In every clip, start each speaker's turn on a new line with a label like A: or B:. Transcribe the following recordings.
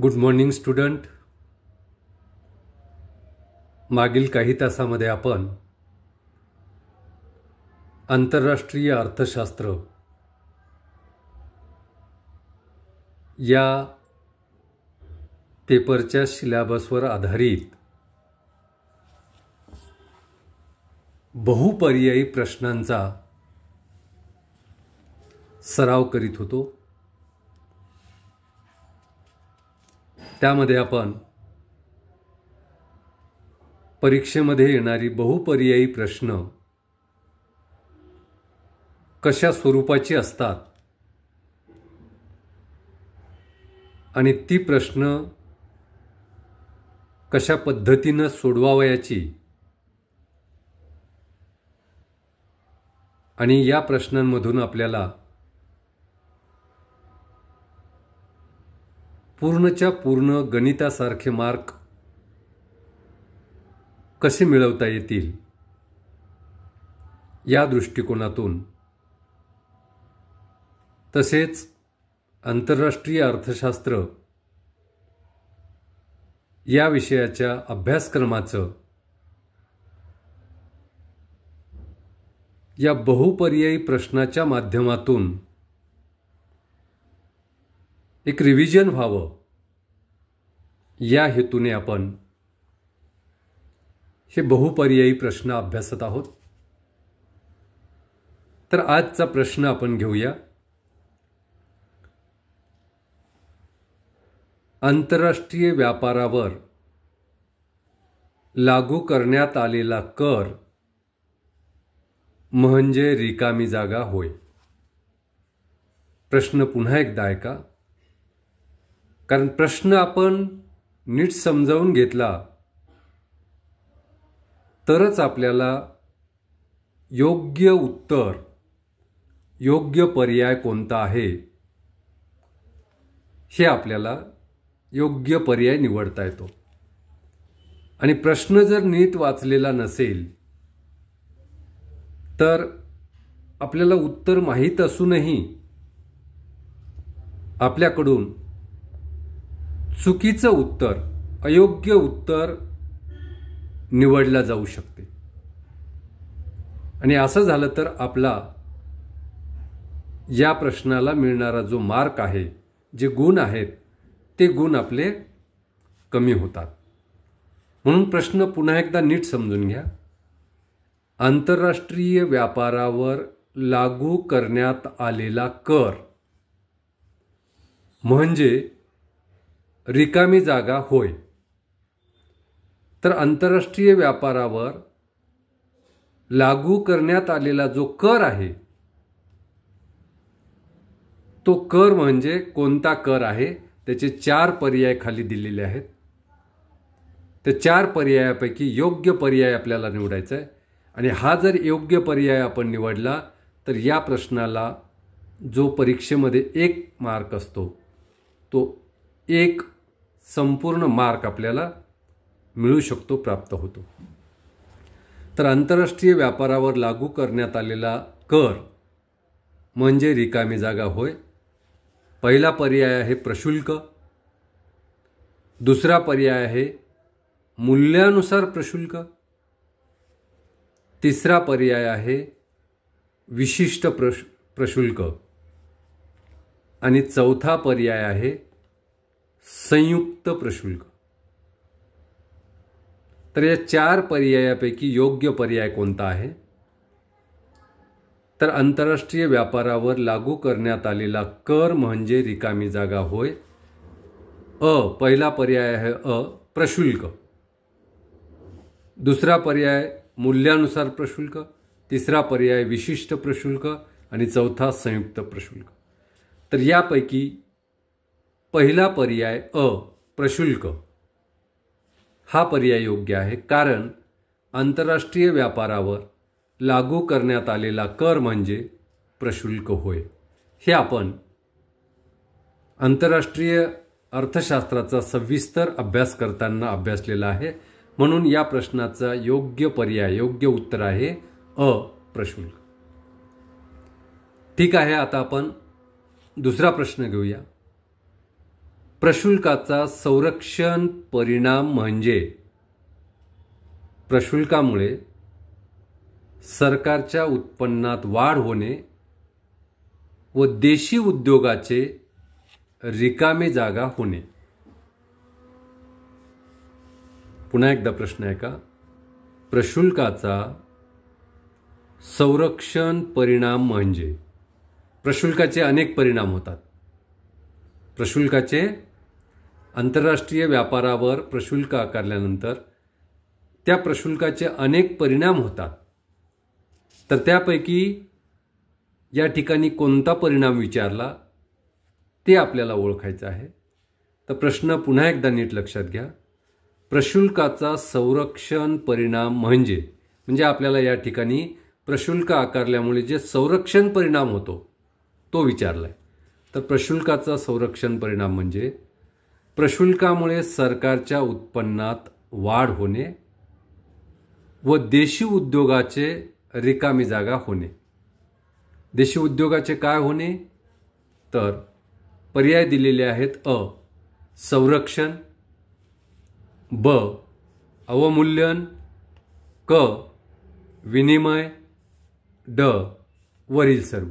A: good morning student मागील काही तासामध्ये आपण आंतरराष्ट्रीय अर्थशास्त्र या पेपरच्या सिलॅबसवर आधारित बहुपर्यायी प्रश्नांचा सराव करीत होतो त्यामध्ये आपण परीक्षेमध्ये येणारी बहुपर्यायी प्रश्न कशा स्वरूपाची असतात आणि ती प्रश्न कशा पद्धतीनं सोडवावयाची आणि या प्रश्नांमधून आपल्याला पूर्णच्या पूर्ण गणितासारखे मार्क कसे मिळवता येतील या दृष्टिकोनातून तसेच आंतरराष्ट्रीय अर्थशास्त्र या विषयाच्या अभ्यासक्रमाचं या बहुपर्यायी प्रश्नाच्या माध्यमातून एक रिव्हिजन व्हावं या हेतूने आपण हे बहुपर्यायी प्रश्न अभ्यासत आहोत तर आजचा प्रश्न आपण घेऊया आंतरराष्ट्रीय व्यापारावर लागू करण्यात आलेला कर म्हणजे रिकामी जागा होय प्रश्न पुन्हा एकदा ऐका कारण प्रश्न आपण नीट समजावून घेतला तरच आपल्याला योग्य उत्तर योग्य पर्याय कोणता आहे हे आपल्याला योग्य पर्याय निवडता येतो आणि प्रश्न जर नीट वाचलेला नसेल तर आपल्याला उत्तर माहीत असूनही आपल्याकडून चुकीचं उत्तर अयोग्य उत्तर निवडला जाऊ शकते आणि असं झालं तर आपला या प्रश्नाला मिळणारा जो मार्क आहे जे गुण आहेत ते गुण आपले कमी होतात म्हणून प्रश्न पुन्हा एकदा नीट समजून घ्या आंतरराष्ट्रीय व्यापारावर लागू करण्यात आलेला कर म्हणजे रिकामी जागा होय तर आंतरराष्ट्रीय व्यापारावर लागू करण्यात आलेला जो कर आहे तो कर म्हणजे कोणता कर आहे त्याचे चार पर्याय खाली दिलेले आहेत त्या चार पर्यायापैकी योग्य पर्याय आपल्याला निवडायचा आहे आणि हा जर योग्य पर्याय आपण निवडला तर या प्रश्नाला जो परीक्षेमध्ये एक मार्क असतो तो एक संपूर्ण मार्क आपल्याला मिळू शकतो प्राप्त होतो तर आंतरराष्ट्रीय व्यापारावर लागू करण्यात आलेला कर म्हणजे रिकामी जागा होय पहिला पर्याय आहे प्रशुल्क दुसरा पर्याय आहे मूल्यानुसार प्रशुल्क तिसरा पर्याय आहे विशिष्ट प्रश प्रशुल्क आणि चौथा पर्याय आहे संयुक्त प्रशुल्क तर या चार पर्यायापैकी योग्य पर्याय कोणता आहे तर आंतरराष्ट्रीय व्यापारावर लागू करण्यात आलेला कर म्हणजे रिकामी जागा होय अ पहिला पर्याय आहे अ प्रशुल्क दुसरा पर्याय मूल्यानुसार प्रशुल्क तिसरा पर्याय विशिष्ट प्रशुल्क आणि चौथा संयुक्त प्रशुल्क तर यापैकी पहिला पर्याय अ प्रशुल्क हा पर्याय योग्य आहे कारण आंतरराष्ट्रीय व्यापारावर लागू करण्यात आलेला कर म्हणजे प्रशुल्क होय हे आपण आंतरराष्ट्रीय अर्थशास्त्राचा सविस्तर अभ्यास करताना अभ्यासलेला आहे म्हणून या प्रश्नाचा योग्य पर्याय योग्य उत्तर आहे अ प्रशुल्क ठीक आहे आता आपण दुसरा प्रश्न घेऊया प्रशुल्काचा संरक्षण परिणाम म्हणजे प्रशुल्कामुळे सरकारच्या उत्पन्नात वाढ होणे व देशी उद्योगाचे रिकामे जागा होणे पुन्हा एकदा प्रश्न आहे का प्रशुल्काचा संरक्षण परिणाम म्हणजे प्रशुल्काचे अनेक परिणाम होतात प्रशुल्काचे आंतरराष्ट्रीय व्यापारावर प्रशुल्क आकारल्यानंतर त्या प्रशुल्काचे अनेक परिणाम होतात तर त्यापैकी या ठिकाणी कोणता परिणाम विचारला ते आपल्याला ओळखायचं आहे तर प्रश्न पुन्हा एकदा नीट लक्षात घ्या प्रशुल्काचा संरक्षण परिणाम म्हणजे म्हणजे आपल्याला या ठिकाणी प्रशुल्क आकारल्यामुळे जे संरक्षण परिणाम होतो तो विचारला आहे तर प्रशुल्काचा संरक्षण परिणाम म्हणजे प्रशुल्कामुळे सरकारच्या उत्पन्नात वाढ होणे व देशी उद्योगाचे रिकामी जागा होणे देशी उद्योगाचे काय होणे तर पर्याय दिलेले आहेत अ संरक्षण ब अवमूल्यन क विनिमय ड वरील सर्व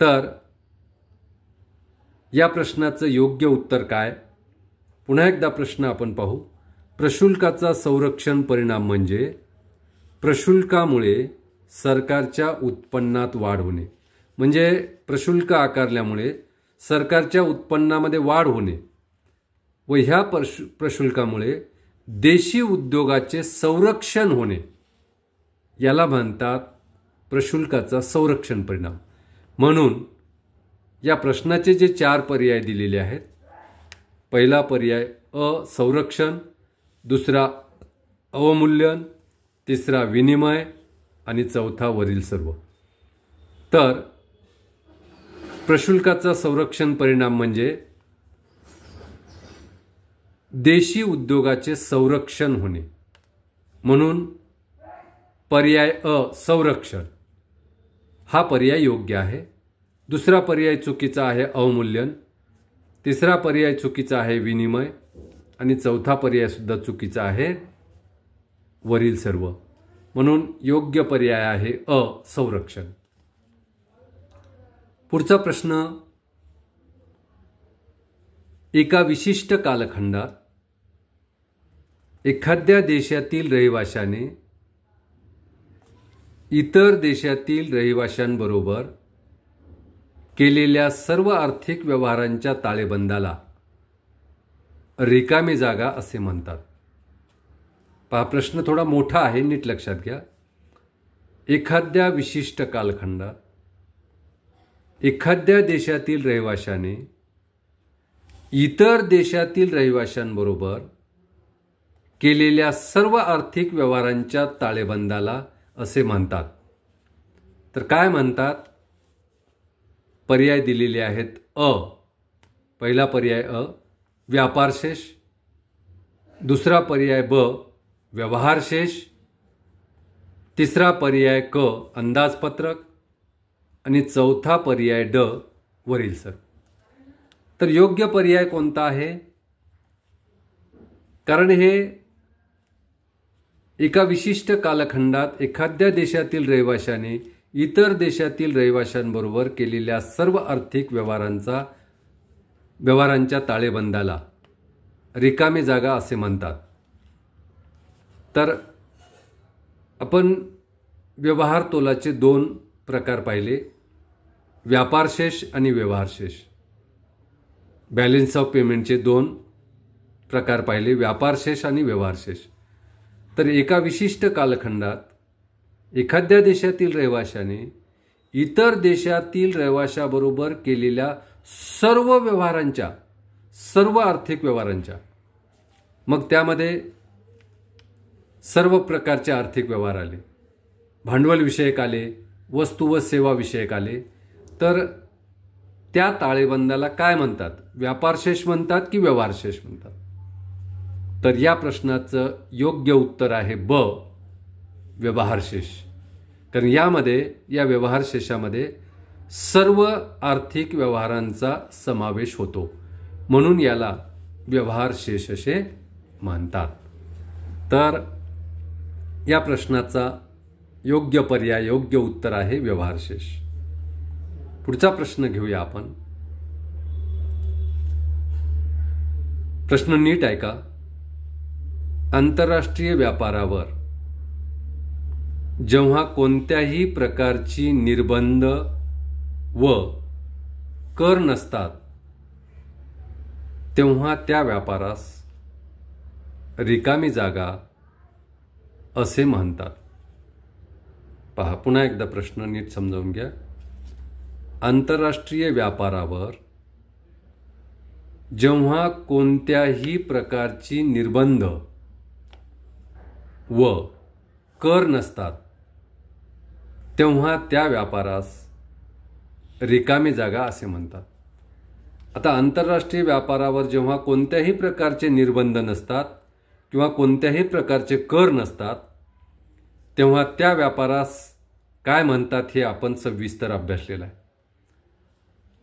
A: तर या प्रश्नाचं योग्य उत्तर काय पुन्हा एकदा प्रश्न आपण पाहू प्रशुल्काचा संरक्षण परिणाम म्हणजे प्रशुल्कामुळे सरकारच्या उत्पन्नात वाढ होणे म्हणजे प्रशुल्क आकारल्यामुळे सरकारच्या उत्पन्नामध्ये वाढ होणे व ह्या प्रशु प्रशुल्कामुळे देशी उद्योगाचे संरक्षण होणे याला म्हणतात प्रशुल्काचा संरक्षण परिणाम म्हणून या प्रश्नाचे जे चार पर्याय दिलेले आहेत पहिला पर्याय अ संरक्षण दुसरा अवमूल्यन तिसरा विनिमय आणि चौथा वरील सर्व तर प्रशुल्काचा संरक्षण परिणाम म्हणजे देशी उद्योगाचे संरक्षण होणे म्हणून पर्याय अ संरक्षण हा पर्याय योग्य आहे दुसरा पर्याय चुकीचा आहे अवमूल्यन तिसरा पर्याय चुकीचा आहे विनिमय आणि चौथा सुद्धा चुकीचा आहे वरील सर्व म्हणून योग्य पर्याय आहे अ संरक्षण पुढचा प्रश्न एका विशिष्ट कालखंडात एखाद्या देशातील रहिवाशाने इतर देशातील रहिवाशांबरोबर केलेल्या सर्व आर्थिक व्यवहारांच्या ताळेबंदाला रिकामी जागा असे म्हणतात पहा प्रश्न थोडा मोठा आहे नीट लक्षात घ्या एखाद्या विशिष्ट कालखंडात एखाद्या देशातील रहिवाशाने इतर देशातील रहिवाशांबरोबर केलेल्या सर्व आर्थिक व्यवहारांच्या ताळेबंदाला असे म्हणतात तर काय म्हणतात पर्याय दिलेले आहेत अ पहिला पर्याय अ व्यापारशेष दुसरा पर्याय ब व्यवहारशेष तिसरा पर्याय क अंदाजपत्रक आणि चौथा पर्याय ड वरील सर तर योग्य पर्याय कोणता आहे कारण हे एका विशिष्ट कालखंडात एखाद्या देशातील रहिवाशाने इतर देशातील रहिवाशांबरोबर केलेल्या सर्व आर्थिक व्यवहारांचा व्यवहारांच्या ताळेबंदाला रिकामी जागा असे म्हणतात तर आपण व्यवहार तोलाचे दोन प्रकार पाहिले व्यापारशेष आणि व्यवहारशेष बॅलेन्स ऑफ पेमेंटचे दोन प्रकार पाहिले व्यापारशेष आणि व्यवहारशेष तर एका विशिष्ट कालखंडात एखाद्या देशातील रहिवाशाने इतर देशातील रहिवाशाबरोबर केलेल्या सर्व व्यवहारांच्या सर्व आर्थिक व्यवहारांच्या मग त्यामध्ये सर्व प्रकारचे आर्थिक व्यवहार आले भांडवल विषयक आले वस्तू व सेवा विषयक आले तर त्या ताळेबंदाला काय म्हणतात व्यापारशेष म्हणतात की व्यवहारशेष म्हणतात तर या प्रश्नाचं योग्य उत्तर आहे ब व्यवहारशेष कारण यामध्ये या व्यवहार शेषामध्ये सर्व आर्थिक व्यवहारांचा समावेश होतो म्हणून याला व्यवहार शेष असे मानतात तर या प्रश्नाचा योग्य पर्याय योग्य उत्तर आहे व्यवहार शेष पुढचा प्रश्न घेऊया आपण प्रश्न नीट ऐका आंतरराष्ट्रीय व्यापारावर जेव्हा कोणत्याही प्रकारची निर्बंध व कर नसतात तेव्हा त्या व्यापारास रिकामी जागा असे म्हणतात पहा पुन्हा एकदा प्रश्न नीट समजावून घ्या आंतरराष्ट्रीय व्यापारावर जेव्हा कोणत्याही प्रकारची निर्बंध व कर नसतात तेव्हा त्या व्यापारास रिकामी जागा असे म्हणतात आता आंतरराष्ट्रीय व्यापारावर जेव्हा कोणत्याही प्रकारचे निर्बंध नसतात किंवा कोणत्याही प्रकारचे कर नसतात तेव्हा त्या व्यापारास काय म्हणतात हे आपण सविस्तर अभ्यासलेलं आहे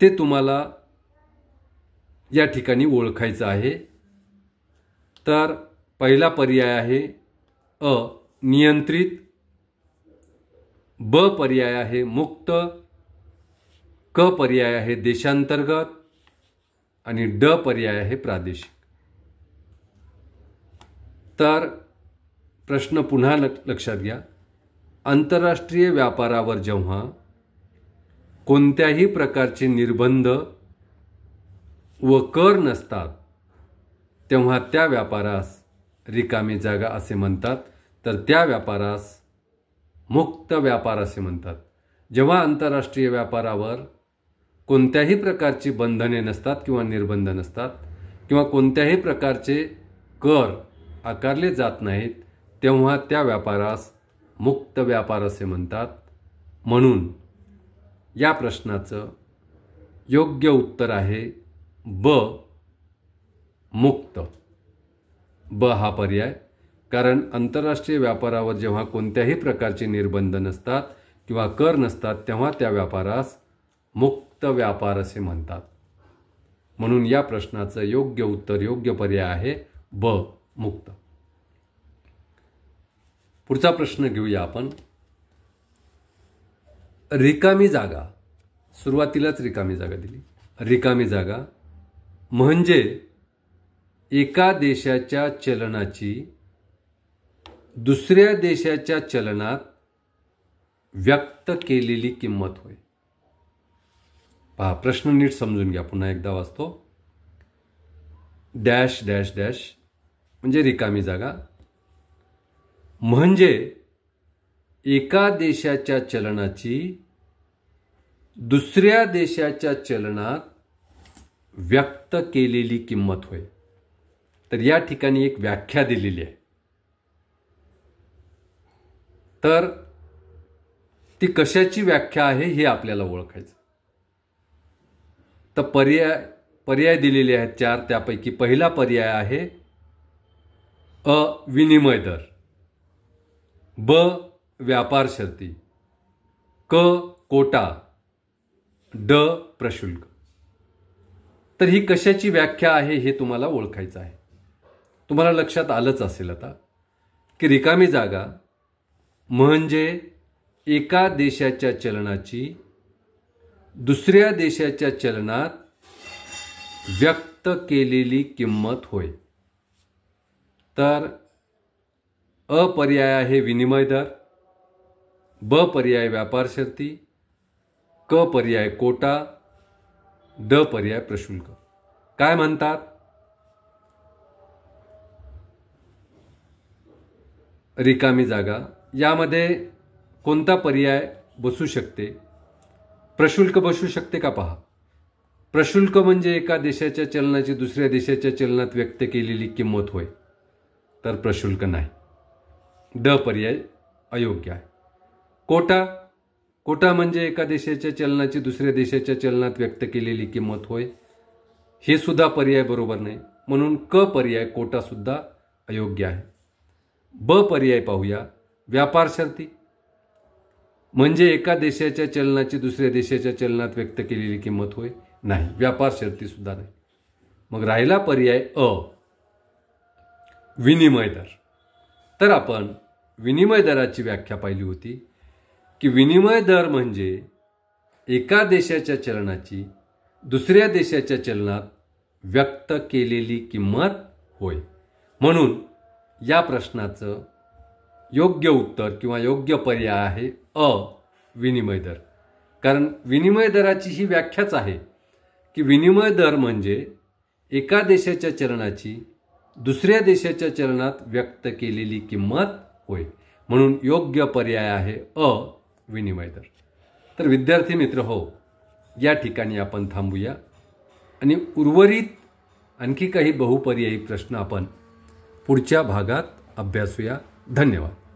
A: ते तुम्हाला या ठिकाणी ओळखायचं आहे तर पहिला पर्याय आहे अ नियंत्रित ब पर्याय आहे मुक्त क पर्याय आहे देशांतर्गत आणि ड पर्याय आहे प्रादेशिक तर प्रश्न पुन्हा लक्षात घ्या आंतरराष्ट्रीय व्यापारावर जेव्हा कोणत्याही प्रकारचे निर्बंध व कर नसतात तेव्हा त्या व्यापारास रिकामी जागा असे म्हणतात तर त्या व्यापारास मुक्त व्यापार असे म्हणतात जेव्हा आंतरराष्ट्रीय व्यापारावर कोणत्याही प्रकारची बंधने नसतात किंवा निर्बंध नसतात किंवा कोणत्याही प्रकारचे कर आकारले जात नाहीत तेव्हा त्या व्यापारास मुक्त व्यापार असे म्हणतात म्हणून या प्रश्नाचं योग्य उत्तर आहे ब मुक्त ब हा पर्याय कारण आंतरराष्ट्रीय व्यापारावर जेव्हा कोणत्याही प्रकारचे निर्बंध नसतात किंवा कर नसतात तेव्हा त्या व्यापारास मुक्त व्यापार असे म्हणतात म्हणून या प्रश्नाचं योग्य उत्तर योग्य पर्याय आहे ब मुक्त पुढचा प्रश्न घेऊया आपण रिकामी जागा सुरुवातीलाच रिकामी जागा दिली रिकामी जागा म्हणजे एका देशाच्या चलनाची दुसऱ्या देशाच्या चलनात व्यक्त केलेली किंमत होय पहा प्रश्न नीट समजून घ्या पुन्हा एकदा वाचतो डॅश डॅश डॅश म्हणजे रिकामी जागा म्हणजे एका देशाच्या चलनाची दुसऱ्या देशाच्या चलनात व्यक्त केलेली किंमत होय तर या ठिकाणी एक व्याख्या दिलेली आहे तर ती कशाची व्याख्या आहे हे आपल्याला ओळखायचं तर पर्याय पर्याय दिलेले आहेत चार त्यापैकी पहिला पर्याय आहे अ विनिमय दर ब व्यापार शर्ती क कोटा ड प्रशुल्क तर ही कशाची व्याख्या आहे हे तुम्हाला ओळखायचं आहे तुम्हाला लक्षात आलंच असेल आता की रिकामी जागा म्हणजे एका देशाच्या चलनाची दुसऱ्या देशाच्या चलनात व्यक्त केलेली किंमत होय तर अ पर्याय आहे विनिमय दर ब पर्याय व्यापार शर्ती क पर्याय कोटा ड पर्याय प्रशुल्क काय म्हणतात रिकामी जागा यामध्ये कोणता पर्याय बसू शकते प्रशुल्क बसू शकते का पहा प्रशुल्क म्हणजे एका देशाच्या चलनाची दुसऱ्या देशाच्या चलनात व्यक्त केलेली किंमत होय तर प्रशुल्क नाही ड पर्याय अयोग्य आहे कोटा कोटा म्हणजे एका देशाच्या चलनाची दुसऱ्या देशाच्या चलनात व्यक्त केलेली किंमत होय हे सुद्धा पर्याय बरोबर नाही म्हणून क पर्याय कोटासुद्धा अयोग्य आहे ब पर्याय पाहूया व्यापार शर्ती म्हणजे एका देशाच्या चलनाची दुसऱ्या देशाच्या चलनात व्यक्त केलेली किंमत होय नाही व्यापार शर्ती सुद्धा नाही मग राहिला पर्याय अ विनिमय दर तर आपण विनिमय दराची व्याख्या पाहिली होती की विनिमय दर म्हणजे एका देशाच्या चलनाची दुसऱ्या देशाच्या चलनात व्यक्त केलेली किंमत होय म्हणून या प्रश्नाचं योग्य उत्तर किंवा योग्य पर्याय आहे अ विनिमय दर कारण विनिमय दराची ही व्याख्याच आहे की विनिमय दर म्हणजे एका देशाच्या चलनाची दुसऱ्या देशाच्या चलनात व्यक्त केलेली किंमत होय म्हणून योग्य पर्याय आहे अ विनिमय दर तर विद्यार्थी मित्र हो या ठिकाणी आपण थांबूया आणि उर्वरित आणखी काही बहुपर्यायी प्रश्न आपण पुढच्या भागात अभ्यासूया धन्यवाद